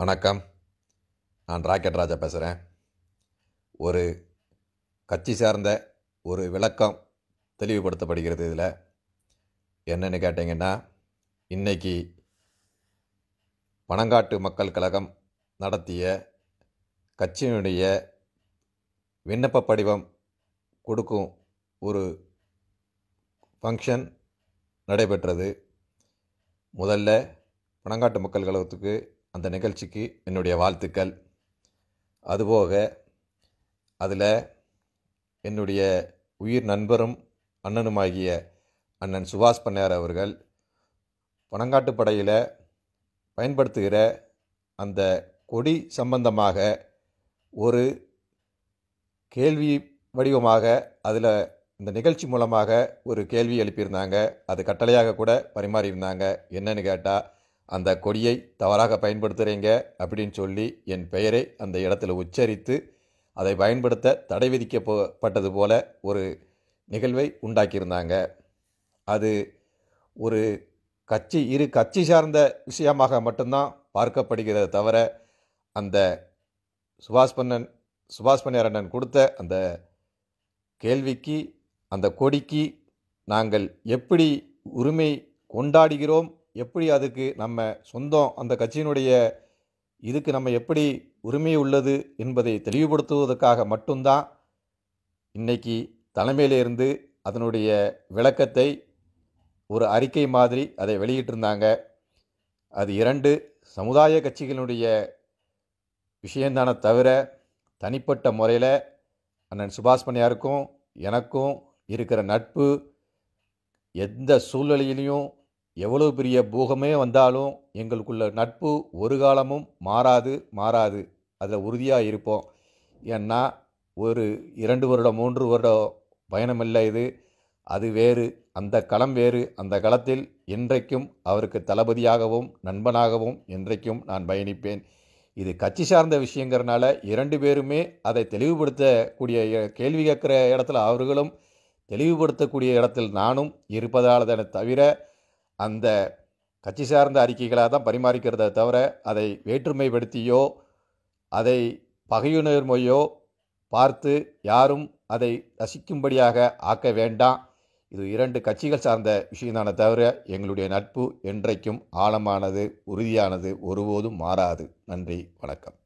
வணக்கம் நான் ராக்கெட் ராஜா பேசுகிறேன் ஒரு கட்சி சார்ந்த ஒரு விளக்கம் தெளிவுபடுத்தப்படுகிறது இதில் என்னென்னு கேட்டிங்கன்னா இன்றைக்கி பணங்காட்டு மக்கள் கழகம் நடத்திய கட்சியினுடைய விண்ணப்ப படிவம் கொடுக்கும் ஒரு ஃபங்க்ஷன் நடைபெற்றது முதல்ல பனங்காட்டு மக்கள் கழகத்துக்கு அந்த நிகழ்ச்சிக்கு என்னுடைய வாழ்த்துக்கள் அதுபோக அதில் என்னுடைய உயிர் நண்பரும் அண்ணனுமாகிய அண்ணன் சுபாஷ் பண்ணையார் அவர்கள் பனங்காட்டு படையில் பயன்படுத்துகிற அந்த கொடி சம்பந்தமாக ஒரு கேள்வி வடிவமாக அதில் இந்த நிகழ்ச்சி மூலமாக ஒரு கேள்வி எழுப்பியிருந்தாங்க அது கட்டளையாக கூட பரிமாறியிருந்தாங்க என்னன்னு கேட்டால் அந்த கொடியை தவறாக பயன்படுத்துகிறீங்க அப்படின்னு சொல்லி என் பெயரை அந்த இடத்துல உச்சரித்து அதை பயன்படுத்த தடை விதிக்கப்பட்டது போல ஒரு நிகழ்வை உண்டாக்கியிருந்தாங்க அது ஒரு கட்சி இரு கட்சி சார்ந்த விஷயமாக மட்டும்தான் பார்க்கப்படுகிறத தவிர அந்த சுபாஷ் பண்ணன் சுபாஷ் பண்ணியாரண்ணன் கொடுத்த அந்த கேள்விக்கு அந்த கொடிக்கு நாங்கள் எப்படி உரிமை கொண்டாடுகிறோம் எப்படி அதுக்கு நம்ம சொந்தம் அந்த கட்சியினுடைய இதுக்கு நம்ம எப்படி உரிமை உள்ளது என்பதை தெளிவுபடுத்துவதற்காக மட்டும்தான் இன்றைக்கி தலைமையிலிருந்து அதனுடைய விளக்கத்தை ஒரு அறிக்கை மாதிரி அதை வெளியிட்டிருந்தாங்க அது இரண்டு சமுதாய கட்சிகளுடைய விஷயந்தான தவிர தனிப்பட்ட முறையில் அண்ணன் சுபாஷ் பண்ணியாருக்கும் எனக்கும் இருக்கிற நட்பு எந்த சூழ்நிலையிலையும் எவ்வளோ பெரிய பூகமே வந்தாலும் எங்களுக்குள்ள நட்பு ஒரு காலமும் மாறாது மாறாது அதில் உறுதியாக இருப்போம் ஏன்னா ஒரு இரண்டு வருடம் மூன்று வருடம் பயணமில்லை இது அது வேறு அந்த களம் வேறு அந்த களத்தில் என்றைக்கும் அவருக்கு தளபதியாகவும் நண்பனாகவும் என்றைக்கும் நான் பயணிப்பேன் இது கட்சி சார்ந்த விஷயங்கிறனால இரண்டு பேருமே அதை தெளிவுபடுத்தக்கூடிய கேள்வி கேட்குற இடத்துல அவர்களும் தெளிவுபடுத்தக்கூடிய இடத்தில் நானும் இருப்பதால் தானே தவிர அந்த கட்சி சார்ந்த அறிக்கைகளாக தான் பரிமாறிக்கிறத தவிர அதை வேற்றுமைப்படுத்தியோ அதை பகையுணர்மையோ பார்த்து யாரும் அதை ரசிக்கும்படியாக ஆக்க வேண்டாம் இது இரண்டு கட்சிகள் சார்ந்த விஷயம்தானே தவிர எங்களுடைய நட்பு என்றைக்கும் ஆழமானது உறுதியானது ஒருபோதும் மாறாது நன்றி வணக்கம்